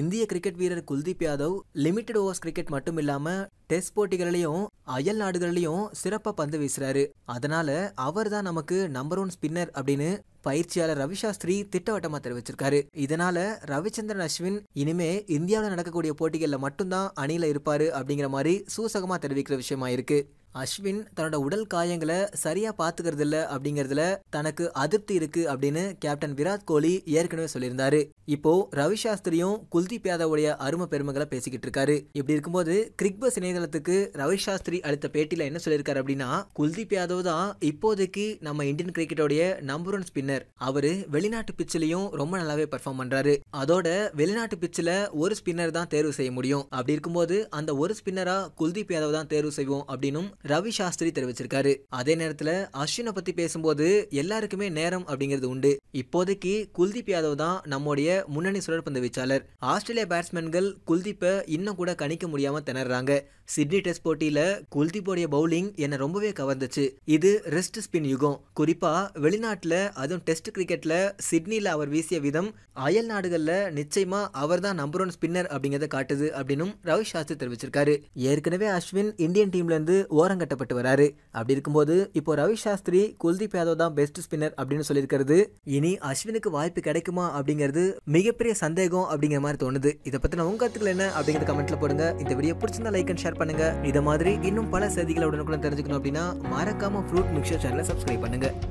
இந்திய கிரிக்கெட் வீரர் Kuldeep Yadav limited overs cricket மட்டும் இல்லாமல் டெஸ்ட் போட்டிகளிலையும் அயல் நாடுகளிலையும் சிறப்பாக பந்து வீசுறாரு அதனால அவர் தான் நமக்கு நம்பர் ஒன் ஸ்பின்னர் அப்படின்னு பயிற்சியாளர் ரவிசாஸ்திரி திட்டவட்டமாக தெரிவிச்சிருக்காரு இதனால ரவிச்சந்திரன் அஸ்வின் இனிமே இந்தியாவில் நடக்கக்கூடிய போட்டிகளில் மட்டும்தான் அணியில் இருப்பாரு அப்படிங்கிற மாதிரி சூசகமாக தெரிவிக்கிற விஷயமா இருக்கு அஸ்வின் தன்னோட உடல் காயங்களை சரியாக பார்த்துக்கிறதில்ல அப்படிங்கிறதுல தனக்கு அதிருப்தி இருக்குது அப்படின்னு கேப்டன் விராட் கோலி ஏற்கனவே சொல்லியிருந்தாரு இப்போ ரவி சாஸ்திரியும் குல்தீப் யாதவுடைய அரும பெருமைகளை பேசிக்கிட்டு இருக்காரு இப்படி இருக்கும்போது கிரிக்பஸ் இணையதளத்துக்கு ரவி சாஸ்திரி அளித்த பேட்டியில் என்ன சொல்லியிருக்காரு அப்படின்னா குல்தீப் யாதவ் தான் இப்போதைக்கு நம்ம இந்தியன் கிரிக்கெட்டோடைய நம்பர் ஒன் ஸ்பின்னர் அவர் வெளிநாட்டு பிச்சிலையும் ரொம்ப நல்லாவே பர்ஃபார்ம் பண்ணுறாரு அதோட வெளிநாட்டு பிச்சில் ஒரு ஸ்பின்னர் தான் தேர்வு செய்ய முடியும் அப்படி இருக்கும்போது அந்த ஒரு ஸ்பின்னராக குல்தீப் யாதவ் தான் தேர்வு செய்வோம் அப்படின்னும் ரவி சாஸ்திரி தெரிவிச்சிருக்காரு அதே நேரத்தில் அஸ்வினை பற்றி பேசும்போது எல்லாருக்குமே நேரம் அப்படிங்கிறது உண்டு இப்போதைக்கு குல்தீப் யாதவ் தான் நம்முடைய முன்னணி சுழற்பந்து வீச்சாளர் ஆஸ்திரேலிய பேட்ஸ்மேன்கள் குல்தீப்பை இன்னும் கூட கணிக்க முடியாமல் திணறாங்க சிட்னி டெஸ்ட் போட்டியில் குல்தீப்போடைய பவுலிங் என்னை ரொம்பவே கவர்ந்துச்சு இது ரெஸ்ட் ஸ்பின் யுகம் குறிப்பாக வெளிநாட்டில் அதுவும் டெஸ்ட் கிரிக்கெட்டில் சிட்னியில் அவர் வீசிய விதம் அயல் நாடுகளில் நிச்சயமாக அவர் தான் நம்பர் ஒன் ஸ்பின்னர் அப்படிங்கிறத காட்டுது அப்படின்னும் ரவி சாஸ்திரி தெரிவிச்சிருக்காரு ஏற்கனவே அஸ்வின் இந்தியன் டீம்லேருந்து ஓர அதிகாரம் கட்டப்பட்டு வராரு அப்படி இருக்கும்போது இப்போ ரவி சாஸ்திரி குல்தீப் யாதவ் தான் பெஸ்ட் ஸ்பின்னர் அப்படின்னு சொல்லியிருக்கிறது இனி அஸ்வினுக்கு வாய்ப்பு கிடைக்குமா அப்படிங்கிறது மிகப்பெரிய சந்தேகம் அப்படிங்கிற மாதிரி தோணுது இதை பத்தின உங்க கருத்துக்கள் என்ன அப்படிங்கிற கமெண்ட்ல போடுங்க இந்த வீடியோ பிடிச்சிருந்தா லைக் அண்ட் ஷேர் பண்ணுங்க இதை மாதிரி இன்னும் பல செய்திகளை உடனுக்குடன் தெரிஞ்சுக்கணும் அப்படின்னா மறக்காம ஃப்ரூட் மிக்சர் சேனலை சப்ஸ்கிரைப் பண்ணுங்க